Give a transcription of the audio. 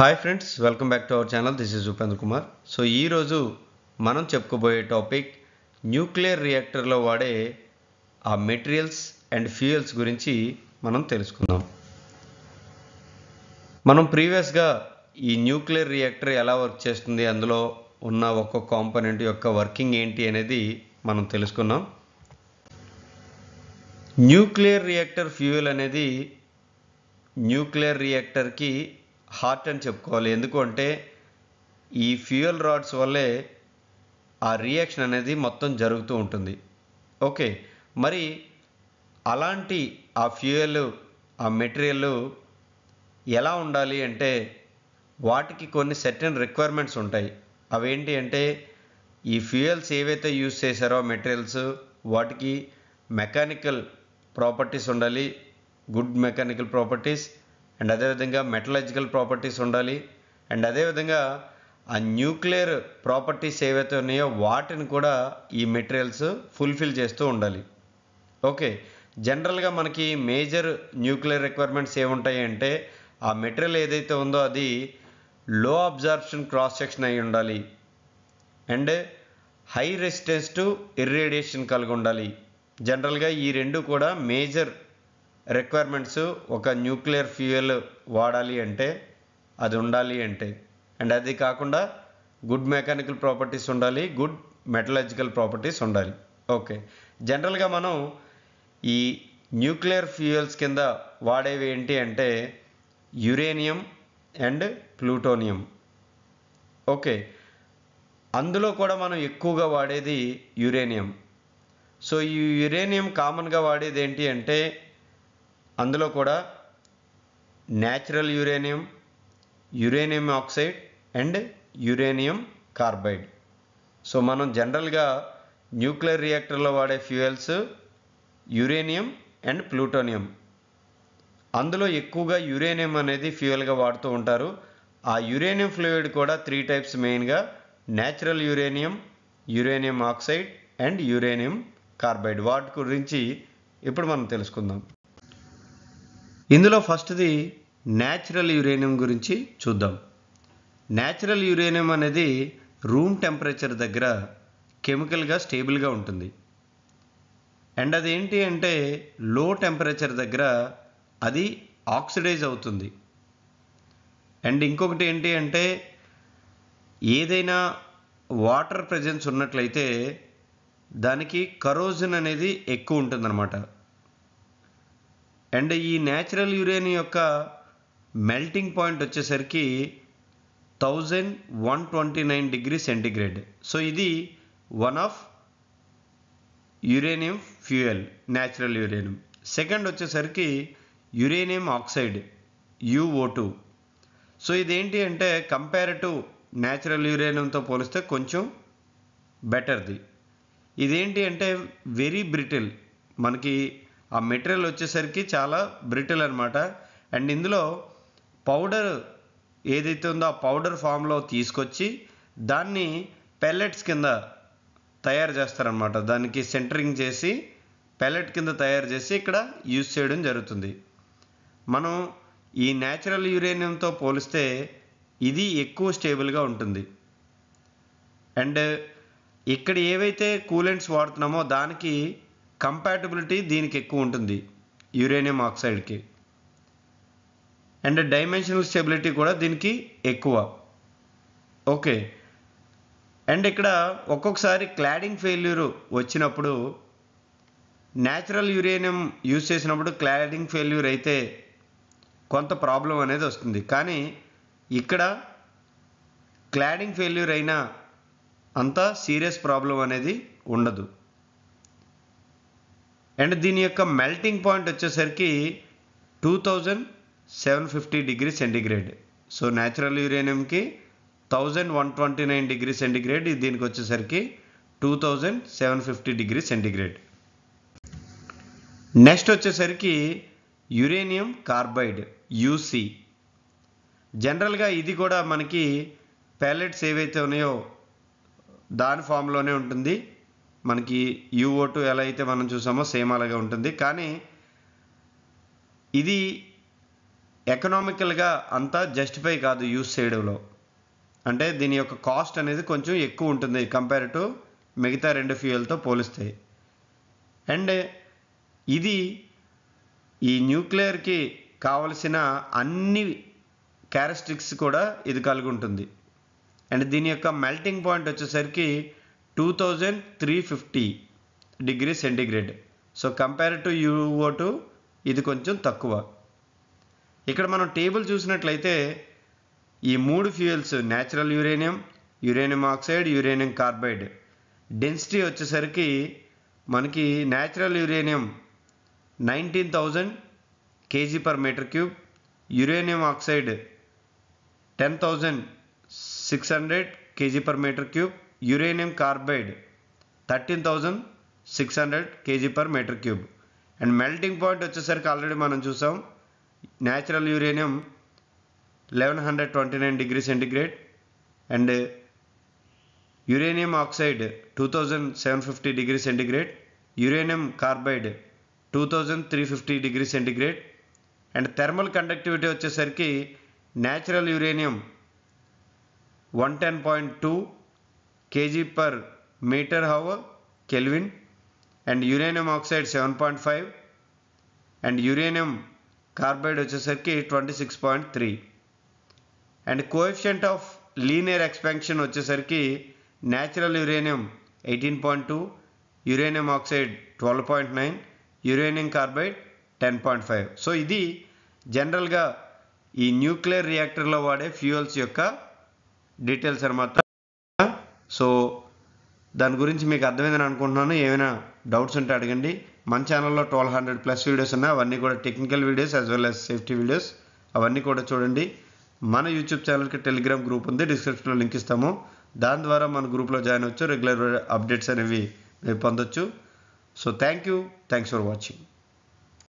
hi friends welcome back to our channel this is Upendra Kumar so ఈరోజు మనం చెప్పుకోబోయే topic nuclear రియాక్టర్లో వాడే ఆ మెటీరియల్స్ అండ్ ఫ్యూయల్స్ గురించి మనం తెలుసుకుందాం మనం ప్రీవియస్గా ఈ న్యూక్లియర్ రియాక్టర్ ఎలా వర్క్ చేస్తుంది అందులో ఉన్న ఒక్కొక్క కాంపోనెంట్ యొక్క వర్కింగ్ ఏంటి అనేది మనం తెలుసుకున్నాం న్యూక్లియర్ రియాక్టర్ ఫ్యూయల్ అనేది న్యూక్లియర్ రియాక్టర్కి హార్ట్ అని చెప్పుకోవాలి ఎందుకంటే ఈ ఫ్యూయల్ రాడ్స్ వల్లే ఆ రియాక్షన్ అనేది మొత్తం జరుగుతూ ఉంటుంది ఓకే మరి అలాంటి ఆ ఫ్యూయల్ ఆ మెటీరియల్ ఎలా ఉండాలి అంటే వాటికి కొన్ని సెర్టన్ రిక్వైర్మెంట్స్ ఉంటాయి అవేంటి అంటే ఈ ఫ్యూయల్స్ ఏవైతే యూజ్ చేశారో మెటీరియల్స్ వాటికి మెకానికల్ ప్రాపర్టీస్ ఉండాలి గుడ్ మెకానికల్ ప్రాపర్టీస్ అండ్ అదేవిధంగా మెటలాజికల్ ప్రాపర్టీస్ ఉండాలి అండ్ అదేవిధంగా ఆ న్యూక్లియర్ ప్రాపర్టీస్ ఏవైతే ఉన్నాయో వాటిని కూడా ఈ మెటీరియల్స్ ఫుల్ఫిల్ చేస్తూ ఉండాలి ఓకే జనరల్గా మనకి మేజర్ న్యూక్లియర్ రిక్వైర్మెంట్స్ ఏముంటాయి అంటే ఆ మెటీరియల్ ఏదైతే ఉందో అది లో అబ్జార్ప్షన్ క్రాస్ సెక్షన్ అయి ఉండాలి and high resistance to irradiation కలిగి ఉండాలి జనరల్గా ఈ రెండు కూడా మేజర్ రిక్వైర్మెంట్స్ ఒక న్యూక్లియర్ ఫ్యూయల్ వాడాలి అంటే అది ఉండాలి అంటే అండ్ అది కాకుండా గుడ్ మెకానికల్ ప్రాపర్టీస్ ఉండాలి గుడ్ మెటలాజికల్ ప్రాపర్టీస్ ఉండాలి ఓకే జనరల్గా మనం ఈ న్యూక్లియర్ ఫ్యూయల్స్ కింద వాడేవి ఏంటి అంటే యురేనియం అండ్ ప్లూటోనియం ఓకే అందులో కూడా మనం ఎక్కువగా వాడేది యురేనియం సో ఈ యురేనియం కామన్గా వాడేది ఏంటి అంటే అందులో కూడా natural uranium uranium oxide and uranium carbide so మనం జనరల్గా న్యూక్లియర్ రియాక్టర్లో వాడే ఫ్యూయల్స్ యురేనియం అండ్ ప్లూటోనియం అందులో ఎక్కువగా యురేనియం అనేది ఫ్యూయల్గా వాడుతూ ఉంటారు ఆ యురేనియం ఫ్లూయిడ్ కూడా త్రీ టైప్స్ మెయిన్గా natural uranium uranium oxide and uranium carbide వాటి గురించి ఇప్పుడు మనం తెలుసుకుందాం ఇందులో ఫస్ట్ది న్యాచురల్ యురేనియం గురించి చూద్దాం న్యాచురల్ యురేనియం అనేది రూమ్ టెంపరేచర్ దగ్గర కెమికల్గా స్టేబుల్గా ఉంటుంది అండ్ అది ఏంటి అంటే లో టెంపరేచర్ దగ్గర అది ఆక్సిడైజ్ అవుతుంది అండ్ ఇంకొకటి ఏంటి అంటే ఏదైనా వాటర్ ప్రజెన్స్ ఉన్నట్లయితే దానికి కరోజన్ అనేది ఎక్కువ ఉంటుందన్నమాట అండ్ ఈ న్యాచురల్ యురేన్ యొక్క మెల్టింగ్ పాయింట్ వచ్చేసరికి thousand one twenty nine degree centigrade so ఇది one of uranium fuel natural uranium second వచ్చేసరికి uranium oxide UO two so ఇదేంటి అంటే కంపారిటివ్ న్యాచురల్ యురేనియంతో పోలిస్తే కొంచెం బెటర్ది ఇదేంటి అంటే వెరీ బ్రిటిల్ మనకి ఆ మెటీరియల్ వచ్చేసరికి చాలా బ్రిటిల్ అనమాట అండ్ ఇందులో పౌడర్ ఏదైతే ఉందో ఆ పౌడర్ ఫామ్లో తీసుకొచ్చి దాన్ని పెల్లెట్స్ కింద తయారు చేస్తారనమాట దానికి సెంటరింగ్ చేసి పెల్లెట్ కింద తయారు చేసి ఇక్కడ యూజ్ చేయడం జరుగుతుంది మనం ఈ న్యాచురల్ యురేనియంతో పోలిస్తే ఇది ఎక్కువ స్టేబుల్గా ఉంటుంది అండ్ ఇక్కడ ఏవైతే కూలెంట్స్ వాడుతున్నామో దానికి కంపాటబిలిటీ దీనికి ఎక్కువ ఉంటుంది యురేనియం ఆక్సైడ్కి అండ్ డైమెన్షనల్ స్టెబిలిటీ కూడా దీనికి ఎక్కువ ఓకే అండ్ ఇక్కడ ఒక్కొక్కసారి క్లాడింగ్ ఫెయిల్యూర్ వచ్చినప్పుడు న్యాచురల్ యురేనియం యూజ్ చేసినప్పుడు క్లాడింగ్ ఫెయిల్యూర్ అయితే కొంత ప్రాబ్లం అనేది వస్తుంది కానీ ఇక్కడ క్లాడింగ్ ఫెయిల్యూర్ అయినా అంత సీరియస్ ప్రాబ్లం అనేది ఉండదు అండ్ దీని యొక్క మెల్టింగ్ పాయింట్ వచ్చేసరికి two thousand seven fifty degree centigrade so natural యురేనియంకి thousand one twenty nine degree centigrade దీనికి వచ్చేసరికి two thousand seven fifty degree centigrade next వచ్చేసరికి యురేనియం కార్బైడ్ యూసీ జనరల్గా ఇది కూడా మనకి ప్యాలెట్స్ ఏవైతే ఉన్నాయో దాని ఫామ్లోనే ఉంటుంది మనకి యూఓ టూ ఎలా అయితే మనం చూసామో సేమ్ అలాగే ఉంటుంది కానీ ఇది ఎకనామికల్గా అంతా జస్టిఫై కాదు యూస్ చేయడంలో అంటే దీని యొక్క కాస్ట్ అనేది కొంచెం ఎక్కువ ఉంటుంది కంపేర్ టు మిగతా రెండు ఫ్యూయల్తో పోలిస్తే అండ్ ఇది ఈ న్యూక్లియర్కి కావలసిన అన్ని క్యారెస్టిక్స్ కూడా ఇది కలిగి ఉంటుంది అండ్ దీని యొక్క మెల్టింగ్ పాయింట్ వచ్చేసరికి two thousand three fifty degree centigrade so compare to UO two ఇది కొంచెం తక్కువ ఇక్కడ మనం టేబుల్ చూసినట్లయితే ఈ మూడు fuels natural uranium uranium oxide uranium carbide density వచ్చేసరికి మనకి natural uranium nineteen thousand KG per metre cube uranium oxide ten thousand six hundred KG per metre cube uranium carbide thirteen thousand six hundred KG per metre cube and melting point వచ్చేసరికి already మనం చూసాం natural uranium eleven hundred twenty nine degree centigrade and uranium oxide two thousand seven fifty degree centigrade uranium carbide two thousand three fifty degree centigrade and thermal conductivity వచ్చేసరికి natural uranium one ten point two kg per metre hour kelvin and uranium oxide seven point five and uranium carbide వచ్చేసరికి twenty six point three and coefficient of linear expansion వచ్చేసరికి natural uranium eighteen point two uranium oxide twelve point nine uranium carbide ten point five so ఇది జనరల్గా ఈ nuclear రియాక్టర్లో వాడే fuels యొక్క details అనమాట so దాని గురించి మీకు అర్థమైందని అనుకుంటున్నాను ఏమైనా డౌట్స్ ఉంటే అడగండి మన ఛానల్లో ట్వెల్వ్ హండ్రెడ్ ప్లస్ వీడియోస్ ఉన్నాయి అవన్నీ కూడా technical videos as well as safety videos అవన్నీ కూడా చూడండి మన యూట్యూబ్ ఛానల్కి టెలిగ్రామ్ గ్రూప్ ఉంది డిస్క్రిప్షన్లో లింక్ ఇస్తాము దాని ద్వారా మన గ్రూప్లో జాయిన్ అవచ్చు రెగ్యులర్ అప్డేట్స్ అనేవి మీరు పొందొచ్చు so thank you thanks for watching